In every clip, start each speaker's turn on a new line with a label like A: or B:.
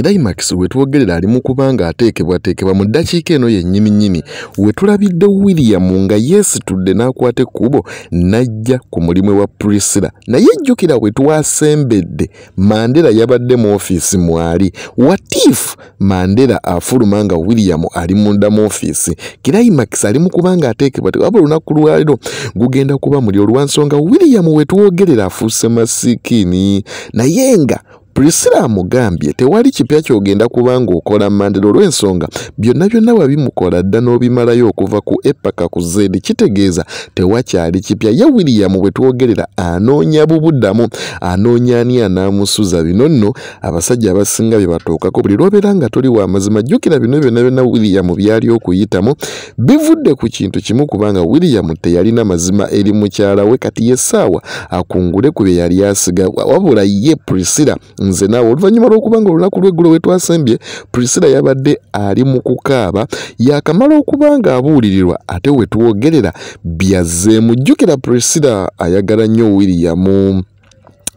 A: kidaimax wetuogerera ali mu kuba ng'ateekebwateekebwa mu ddakiika eno yennyiminyini we tulabidde william nga yeesitudde n'akwata ekkubo n'ajja ku mulimu wa prisila naye jjukira we twasembedde mandera yabadde mu ofiisi mwali watif mandera afuluma nga william ali munda mu ofiisi kidaimax ali mu kuba ng'ateekebwateekebwa aba olunaku lwaliro gugenda kuba muli olwansonga william we tuwogerera afuuse masikini naye nga pulisira amugambye tewali kipya kyogenda kuba ng'okola mandira olw'ensonga byonna byonna wabimukola dda n'obimalayo okuva ku epaka ku zedi kitegeeza tewakyali kipya ye williyamu bwe twogerera anoonya bubuddamu anoonyaani anaamusuza bino nno abasajja abasinga bye batuukako buli lwabeera nga toli wamazima jjukira bino byonna byonna williyamu byali okuyitamu bivudde ku kintu kimu kubanga williyamu teyalina mazima eri mukyala we kati yesaawa akungule ku bye yali asiga wabula ye prisira nze naawe oluvannyuma lw'okuba nga olunaku lw'eggulo we twasembye prisila yabadde ali mu kukaaba yaakamala okuba ng'abuulirirwa ate we tuwogerera byazzeemujjukira prisila ayagala nnyo william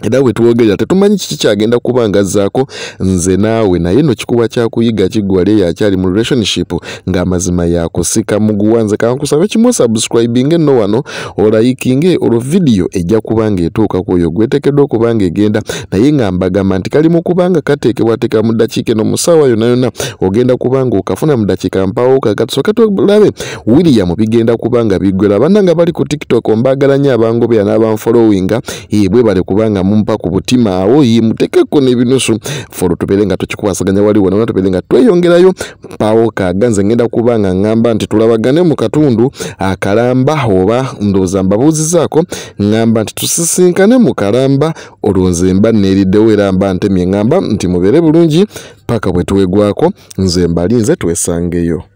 A: era bwe tuwogerera tetumanyi kiki kyagenda kuba ngazaako nze naawe naye no kikuba kyakuyiga kiggwale yakyali mu relationship ngaamazima yakusika muguwa nze kankusaba kimu osubscribing enno wano olayikinge olwo vidiyo ejja kuba ngaetuukaku oyo gweteekeddwa okuba ngaegenda naye nga mbagamba nti kali mu kubanga kateekebwateeka mudakiika eno mu ssaawa yona yona ogenda kuba nga okafuna mudakiika mpaawoka katusoka tulabe william bigenda kuba nga biggwera abanna nga bali ku tiktok mbaagala nnyo abangobeera n'abanfolowinga ebwe bale kubanga mumpa ku butima awo ye mutekeko nebinusu foro tubere nga tukikwasaganya waliwo naona tubere nga tweyongerayo mpawo kaganze ngenda kuba nga ngamba nti tulabagane mu katundu akalamba oba ndowooza mbabuuzizaako ngamba nti tusisinkane mu kalamba olwonze mba neeriddewo era mba ntemye ngamba nti mubeere bulungi paka bwe tuwegwako nze mbali nze twesangeyo